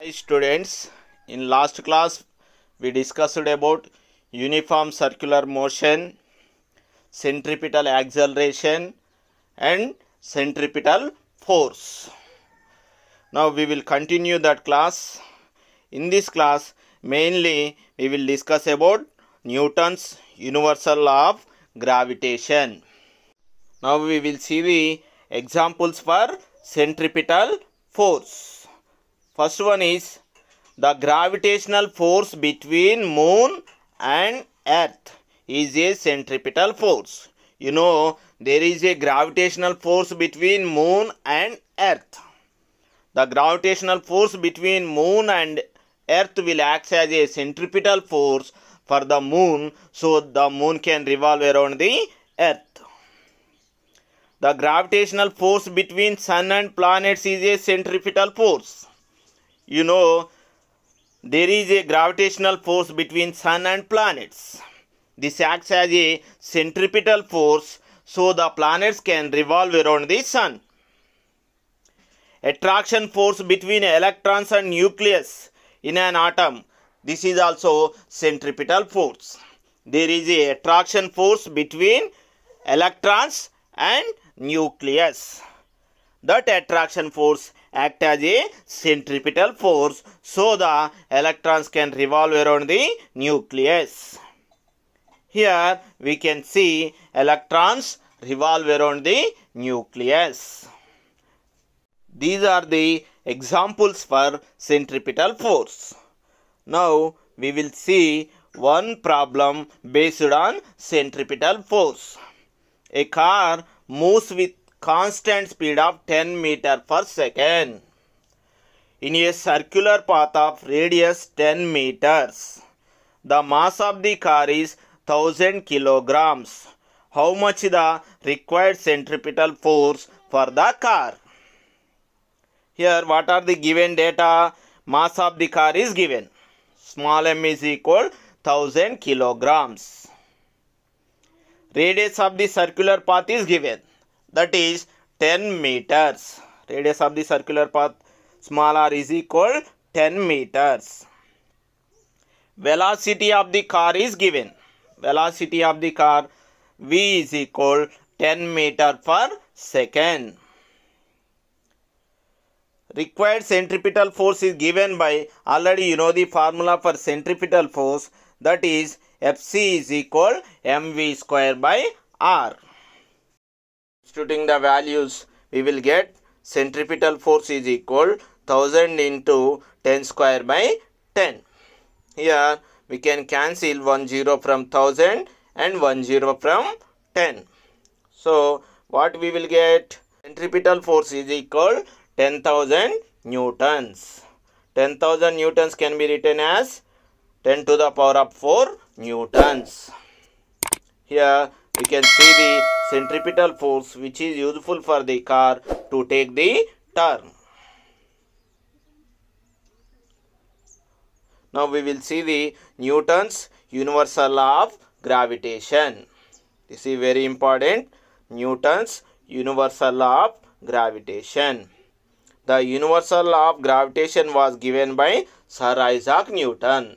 Hi students, in last class we discussed about uniform circular motion, centripetal acceleration and centripetal force. Now we will continue that class. In this class mainly we will discuss about Newton's universal law of gravitation. Now we will see the examples for centripetal force. First one is the gravitational force between moon and earth is a centripetal force. You know, there is a gravitational force between moon and earth. The gravitational force between moon and earth will act as a centripetal force for the moon so the moon can revolve around the earth. The gravitational force between sun and planets is a centripetal force you know there is a gravitational force between sun and planets. This acts as a centripetal force so the planets can revolve around the sun. Attraction force between electrons and nucleus in an atom. This is also centripetal force. There is a attraction force between electrons and nucleus. That attraction force act as a centripetal force so the electrons can revolve around the nucleus. Here we can see electrons revolve around the nucleus. These are the examples for centripetal force. Now we will see one problem based on centripetal force. A car moves with constant speed of 10 meter per second in a circular path of radius 10 meters. The mass of the car is 1000 kilograms. How much the required centripetal force for the car? Here what are the given data? Mass of the car is given. Small m is equal 1000 kilograms. Radius of the circular path is given that is 10 meters. Radius of the circular path small r is equal 10 meters. Velocity of the car is given. Velocity of the car v is equal 10 meter per second. Required centripetal force is given by already you know the formula for centripetal force that is Fc is equal mv square by r substituting the values we will get centripetal force is equal 1000 into 10 square by 10 here we can cancel 1 0 from 1000 and 1 0 from 10 so what we will get centripetal force is equal 10000 newtons 10000 newtons can be written as 10 to the power of 4 newtons here you can see the centripetal force which is useful for the car to take the turn. Now we will see the Newton's universal law of gravitation. This is very important. Newton's universal law of gravitation. The universal law of gravitation was given by Sir Isaac Newton.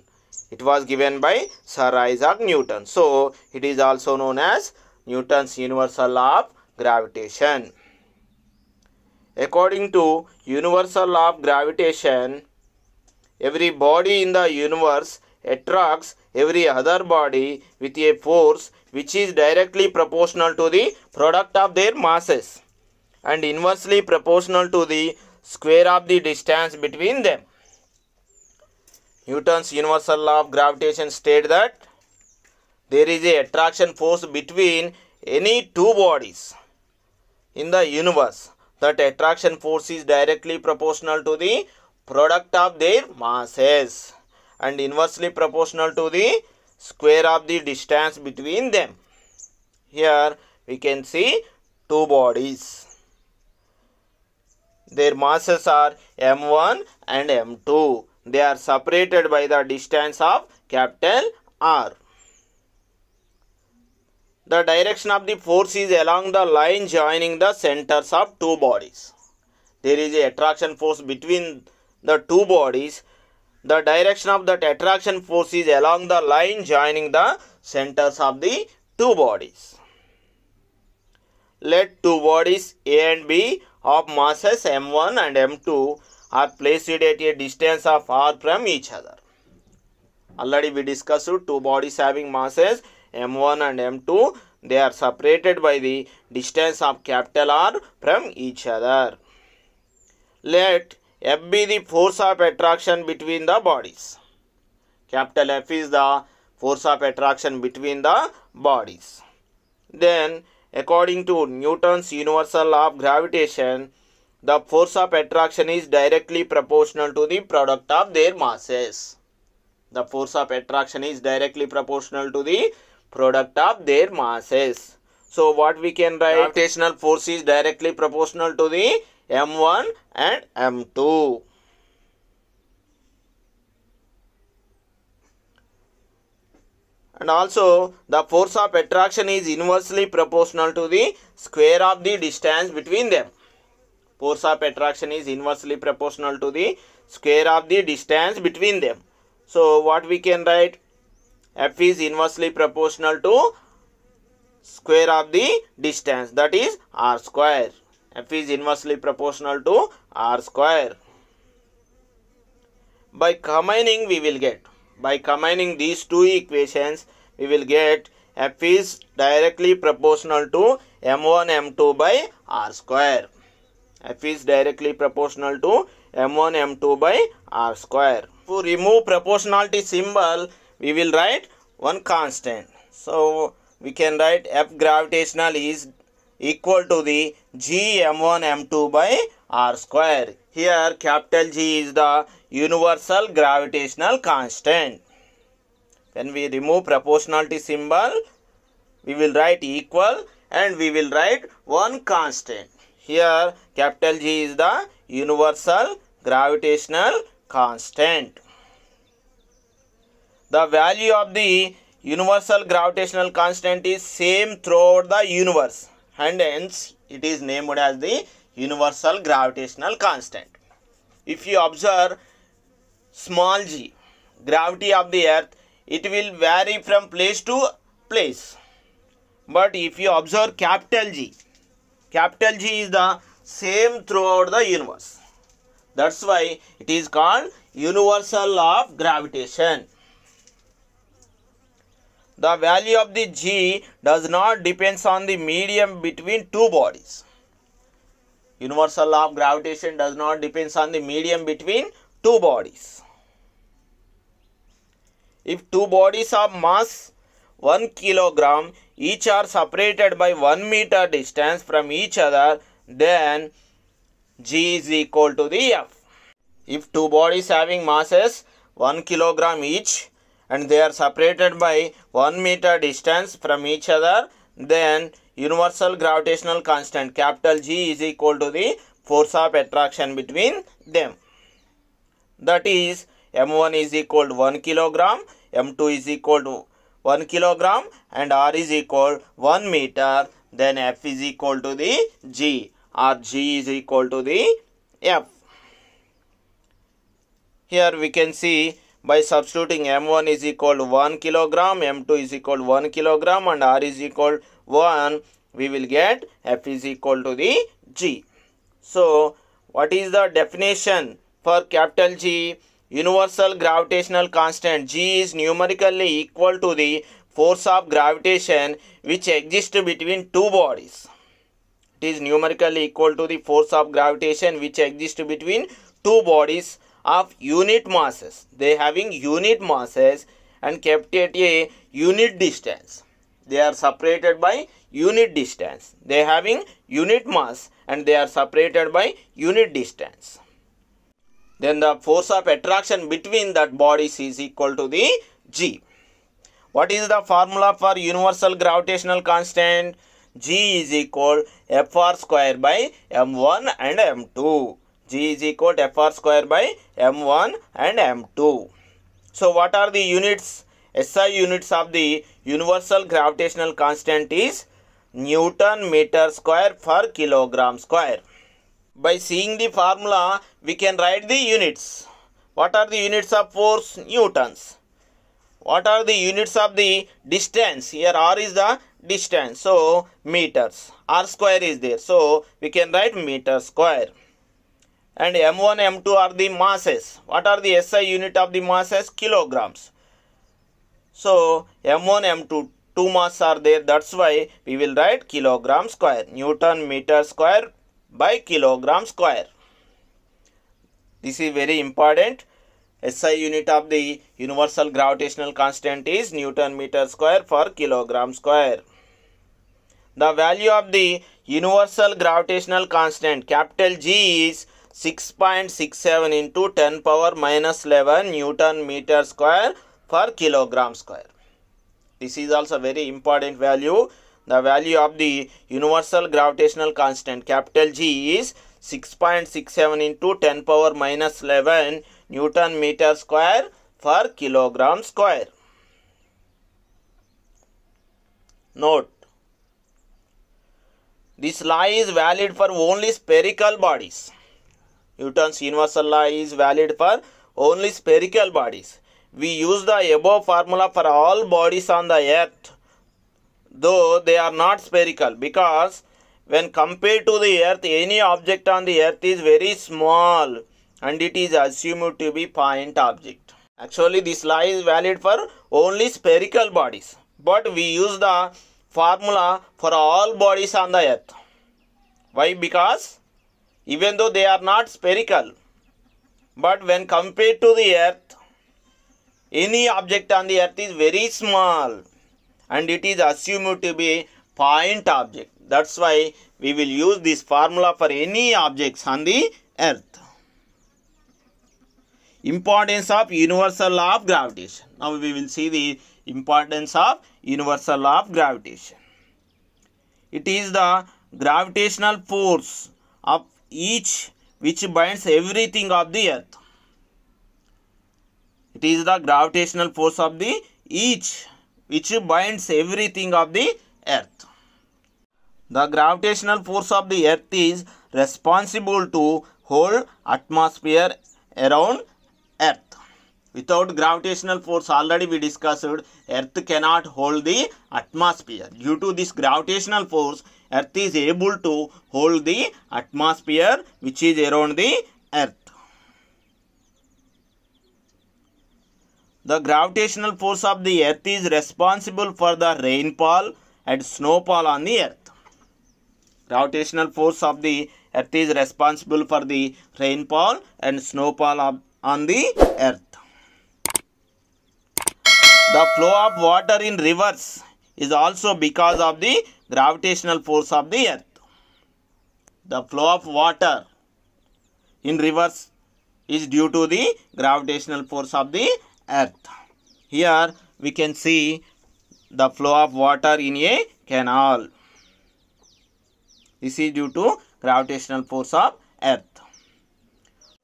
It was given by Sir Isaac Newton. So, it is also known as Newton's universal law of gravitation. According to universal law of gravitation, every body in the universe attracts every other body with a force which is directly proportional to the product of their masses and inversely proportional to the square of the distance between them. Newton's universal law of gravitation state that there is a attraction force between any two bodies in the universe. That attraction force is directly proportional to the product of their masses and inversely proportional to the square of the distance between them. Here we can see two bodies. Their masses are m1 and m2 they are separated by the distance of capital R. The direction of the force is along the line joining the centers of two bodies. There is a attraction force between the two bodies. The direction of that attraction force is along the line joining the centers of the two bodies. Let two bodies A and B of masses m1 and m2 are placed at a distance of r from each other. Already we discussed two bodies having masses m1 and m2. They are separated by the distance of capital R from each other. Let F be the force of attraction between the bodies. Capital F is the force of attraction between the bodies. Then according to Newton's universal law of gravitation, the force of attraction is directly proportional to the product of their masses. The force of attraction is directly proportional to the product of their masses. So what we can write? Gravitational force is directly proportional to the m1 and m2. And also the force of attraction is inversely proportional to the square of the distance between them. Force of attraction is inversely proportional to the square of the distance between them. So what we can write? F is inversely proportional to square of the distance that is r square. F is inversely proportional to r square. By combining we will get, by combining these two equations we will get F is directly proportional to m1 m2 by r square f is directly proportional to m1 m2 by r square to remove proportionality symbol we will write one constant so we can write f gravitational is equal to the g m1 m2 by r square here capital g is the universal gravitational constant when we remove proportionality symbol we will write equal and we will write one constant here capital G is the universal gravitational constant. The value of the universal gravitational constant is same throughout the universe and hence it is named as the universal gravitational constant. If you observe small g gravity of the earth it will vary from place to place but if you observe capital G capital G is the same throughout the universe. That's why it is called universal law of gravitation. The value of the G does not depends on the medium between two bodies. Universal law of gravitation does not depends on the medium between two bodies. If two bodies of mass 1 kilogram each are separated by 1 meter distance from each other then g is equal to the f if two bodies having masses 1 kilogram each and they are separated by 1 meter distance from each other then universal gravitational constant capital G is equal to the force of attraction between them. That is M1 is equal to 1 kilogram, M2 is equal to 1 kilogram and r is equal 1 meter then f is equal to the g or g is equal to the f here we can see by substituting m1 is equal to 1 kilogram m2 is equal to 1 kilogram and r is equal to 1 we will get f is equal to the g so what is the definition for capital g universal gravitational constant G is numerically equal to the force of gravitation which exists between two bodies. It is numerically equal to the force of gravitation which exists between two bodies of unit masses. They having unit masses and kept at a unit distance. They are separated by unit distance. They having unit mass and they are separated by unit distance then the force of attraction between that bodies is equal to the g. What is the formula for universal gravitational constant? g is equal fr square by m1 and m2. g is equal to fr square by m1 and m2. So what are the units? SI units of the universal gravitational constant is Newton meter square per kilogram square by seeing the formula we can write the units what are the units of force newtons what are the units of the distance here r is the distance so meters r square is there so we can write meter square and m1 m2 are the masses what are the SI unit of the masses kilograms so m1 m2 two mass are there that's why we will write kilogram square newton meter square by kilogram square. This is very important. SI unit of the universal gravitational constant is Newton meter square for kilogram square. The value of the universal gravitational constant capital G is 6.67 into 10 power minus 11 Newton meter square per kilogram square. This is also very important value the value of the universal gravitational constant capital G is 6.67 into 10 power minus 11 Newton meter square per kilogram square. Note, this law is valid for only spherical bodies. Newton's universal law is valid for only spherical bodies. We use the above formula for all bodies on the earth though they are not spherical because when compared to the earth any object on the earth is very small and it is assumed to be point object actually this law is valid for only spherical bodies but we use the formula for all bodies on the earth why because even though they are not spherical but when compared to the earth any object on the earth is very small and it is assumed to be point object. That's why we will use this formula for any objects on the earth. Importance of universal law of gravitation. Now we will see the importance of universal law of gravitation. It is the gravitational force of each which binds everything of the earth. It is the gravitational force of the each which binds everything of the earth. The gravitational force of the earth is responsible to whole atmosphere around earth. Without gravitational force already we discussed earth cannot hold the atmosphere. Due to this gravitational force earth is able to hold the atmosphere which is around the earth. The gravitational force of the earth is responsible for the rainfall and snowfall on the earth. Gravitational force of the earth is responsible for the rainfall and snowfall on the earth. The flow of water in rivers is also because of the gravitational force of the earth. The flow of water in rivers is due to the gravitational force of the earth. Here we can see the flow of water in a canal. This is due to gravitational force of earth.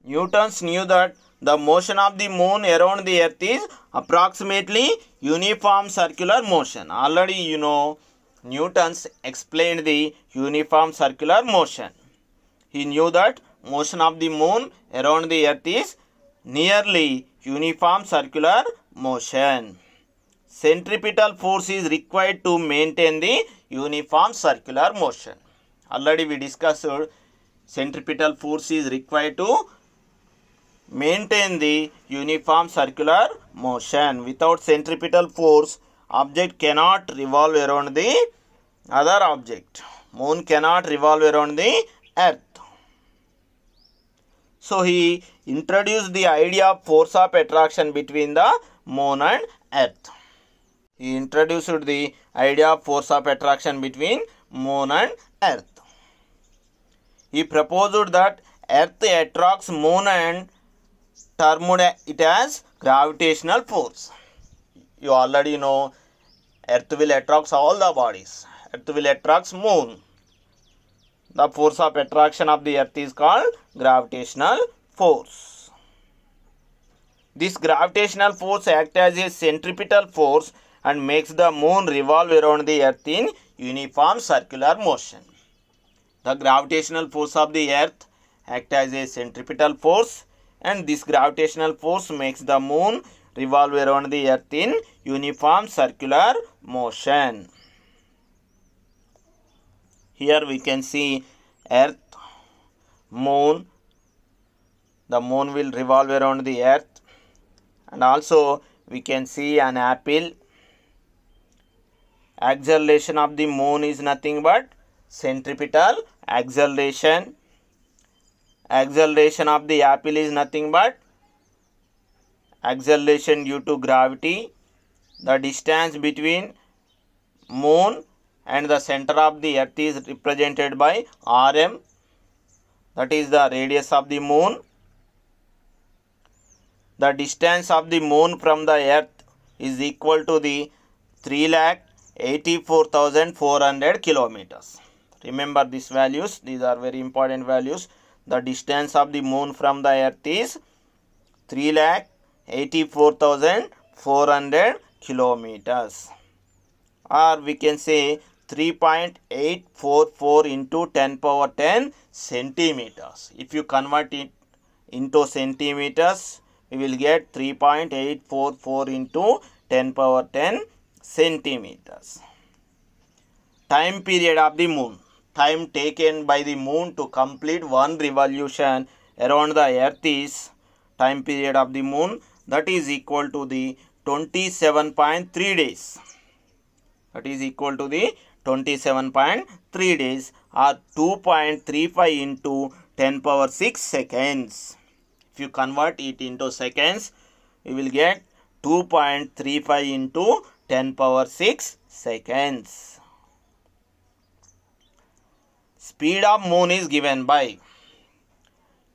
Newtons knew that the motion of the moon around the earth is approximately uniform circular motion. Already you know Newtons explained the uniform circular motion. He knew that motion of the moon around the earth is nearly uniform circular motion. Centripetal force is required to maintain the uniform circular motion. Already we discussed centripetal force is required to maintain the uniform circular motion. Without centripetal force, object cannot revolve around the other object. Moon cannot revolve around the earth. So he introduced the idea of force of attraction between the moon and earth. He introduced the idea of force of attraction between moon and earth. He proposed that earth attracts moon and termed it as gravitational force. You already know earth will attract all the bodies. Earth will attract moon the force of attraction of the earth is called gravitational force. This gravitational force acts as a centripetal force and makes the moon revolve around the earth in uniform circular motion. The gravitational force of the earth acts as a centripetal force and this gravitational force makes the moon revolve around the earth in uniform circular motion here we can see earth moon the moon will revolve around the earth and also we can see an apple acceleration of the moon is nothing but centripetal acceleration acceleration of the apple is nothing but acceleration due to gravity the distance between moon and the center of the earth is represented by rm that is the radius of the moon the distance of the moon from the earth is equal to the 3 lakh 84400 kilometers remember these values these are very important values the distance of the moon from the earth is 3 lakh 84400 kilometers or we can say 3.844 into 10 power 10 centimeters. If you convert it into centimeters, we will get 3.844 into 10 power 10 centimeters. Time period of the moon. Time taken by the moon to complete one revolution around the earth is time period of the moon that is equal to the 27.3 days. That is equal to the 27.3 days or 2.35 into 10 power 6 seconds. If you convert it into seconds, you will get 2.35 into 10 power 6 seconds. Speed of moon is given by.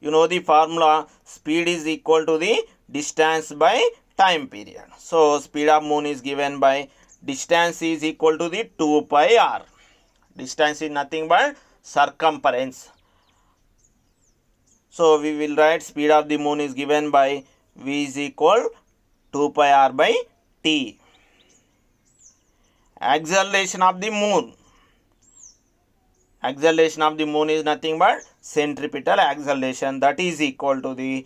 You know the formula speed is equal to the distance by time period. So speed of moon is given by distance is equal to the 2 pi r. Distance is nothing but circumference. So, we will write speed of the moon is given by v is equal 2 pi r by t. Acceleration of the moon. Acceleration of the moon is nothing but centripetal acceleration that is equal to the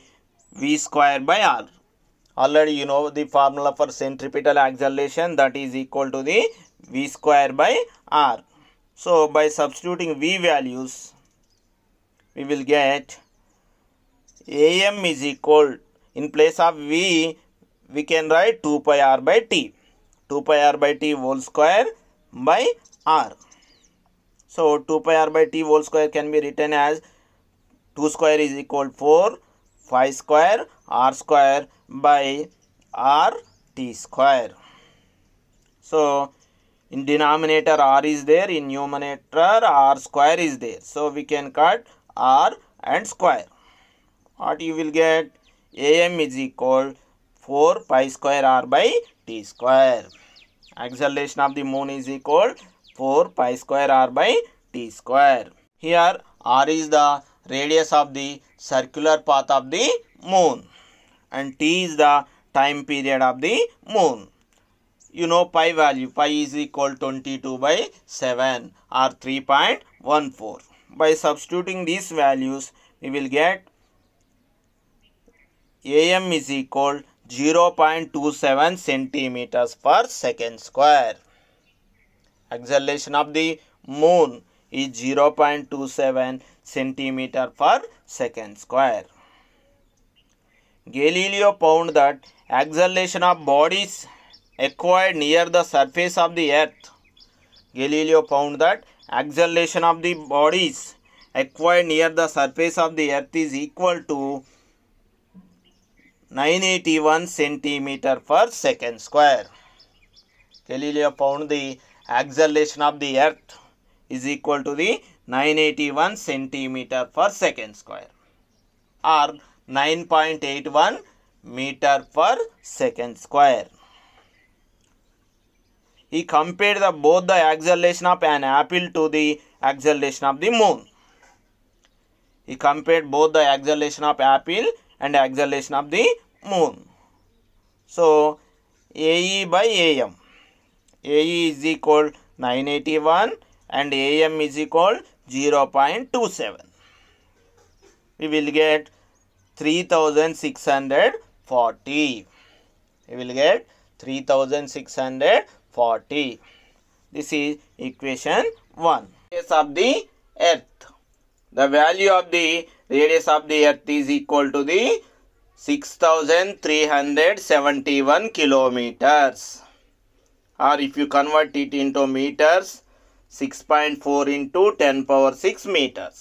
v square by r already you know the formula for centripetal acceleration that is equal to the v square by r. So, by substituting v values, we will get am is equal in place of v, we can write 2 pi r by t, 2 pi r by t whole square by r. So, 2 pi r by t whole square can be written as 2 square is equal 4, 5 square r square by r t square. So, in denominator r is there, in numerator r square is there. So, we can cut r and square. What you will get? am is equal 4 pi square r by t square. Acceleration of the moon is equal 4 pi square r by t square. Here r is the radius of the circular path of the moon and t is the time period of the moon. You know pi value, pi is equal 22 by 7 or 3.14. By substituting these values, we will get am is equal 0.27 centimeters per second square. Acceleration of the moon is 0.27 centimeter per second square. Galileo found that acceleration of bodies acquired near the surface of the earth. Galileo found that acceleration of the bodies acquired near the surface of the earth is equal to 981 centimeter per second square. Galileo found the acceleration of the earth is equal to the 981 centimeter per second square or 9.81 meter per second square. He compared the, both the acceleration of an apple to the acceleration of the moon. He compared both the acceleration of apple and acceleration of the moon. So, AE by AM. AE is equal 981 and AM is equal 0 0.27. We will get 3640 you will get 3640 this is equation 1 radius of the earth the value of the radius of the earth is equal to the 6371 kilometers or if you convert it into meters 6.4 into 10 power 6 meters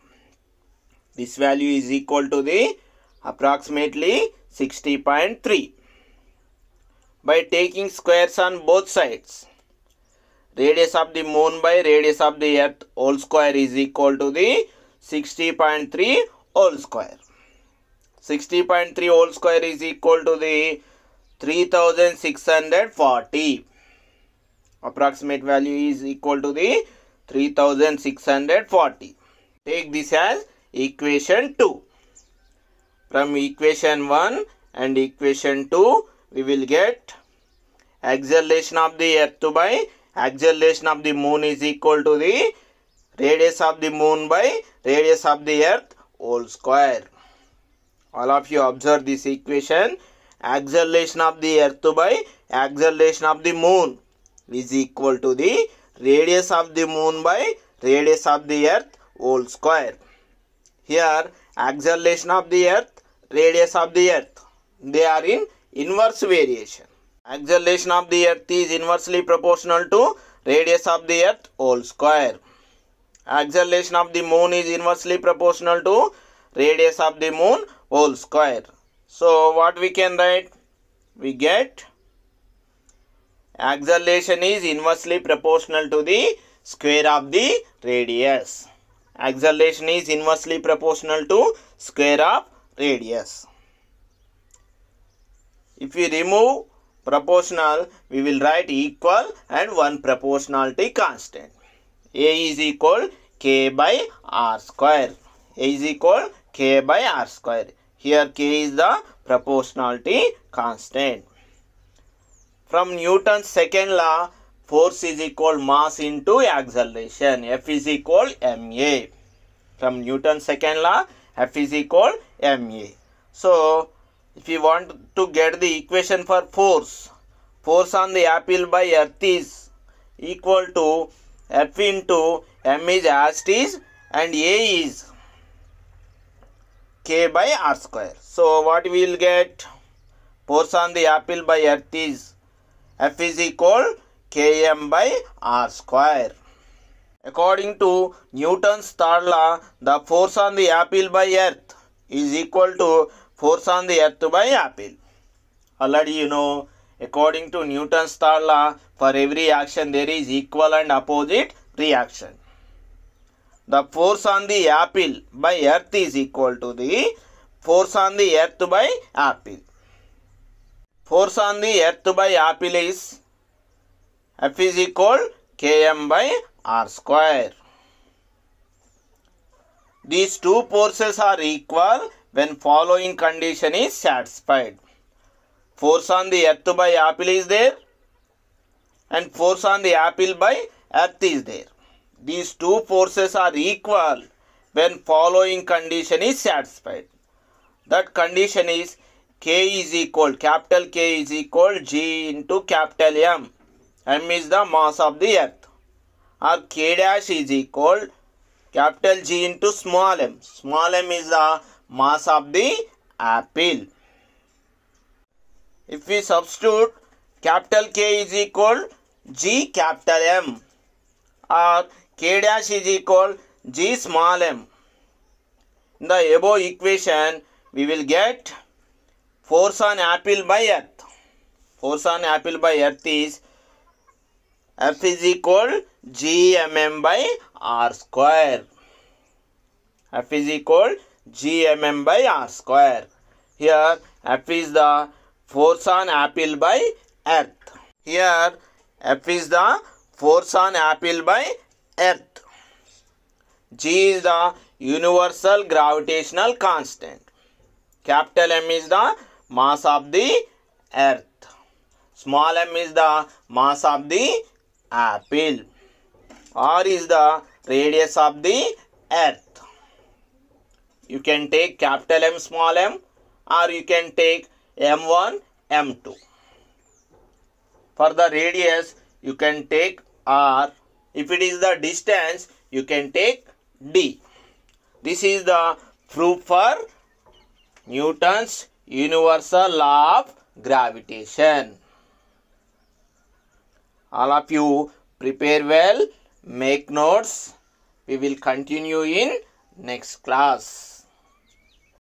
This value is equal to the approximately 60.3. By taking squares on both sides, radius of the moon by radius of the earth whole square is equal to the 60.3 whole square. 60.3 whole square is equal to the 3640. Approximate value is equal to the 3640. Take this as equation 2. From equation 1 and equation 2 we will get acceleration of the earth by acceleration of the moon is equal to the radius of the moon by radius of the earth whole square. All of you observe this equation. Acceleration of the earth by acceleration of the moon is equal to the radius of the moon by radius of the earth whole square. Here, acceleration of the earth, radius of the earth, they are in inverse variation. Acceleration of the earth is inversely proportional to radius of the earth whole square. Acceleration of the moon is inversely proportional to radius of the moon whole square. So, what we can write? We get acceleration is inversely proportional to the square of the radius. Acceleration is inversely proportional to square of radius. If we remove proportional, we will write equal and one proportionality constant. A is equal k by r square. A is equal k by r square. Here k is the proportionality constant. From Newton's second law, force is equal mass into acceleration f is equal ma from newton's second law f is equal ma so if you want to get the equation for force force on the apple by earth is equal to f into m is as it is and a is k by r square so what we will get force on the apple by earth is f is equal km by r square. According to Newton's third law, the force on the apple by earth is equal to force on the earth by apple. Already you know, according to Newton's third law, for every action there is equal and opposite reaction. The force on the apple by earth is equal to the force on the earth by apple. Force on the earth by apple is F is equal Km by R square. These two forces are equal when following condition is satisfied. Force on the earth by apple is there and force on the apple by earth is there. These two forces are equal when following condition is satisfied. That condition is K is equal, capital K is equal G into capital M m is the mass of the earth or k dash is equal capital G into small m. Small m is the mass of the apple. If we substitute capital K is equal G capital M or K dash is equal G small m. In the above equation we will get force on apple by earth. Force on apple by earth is F is equal GMM by R square. F is equal GMM by R square. Here F is the force on apple by earth. Here F is the force on apple by earth. G is the universal gravitational constant. Capital M is the mass of the earth. Small m is the mass of the apple. R is the radius of the earth. You can take capital M small m or you can take M1 M2. For the radius you can take R. If it is the distance you can take D. This is the proof for Newton's universal law of gravitation all of you prepare well make notes we will continue in next class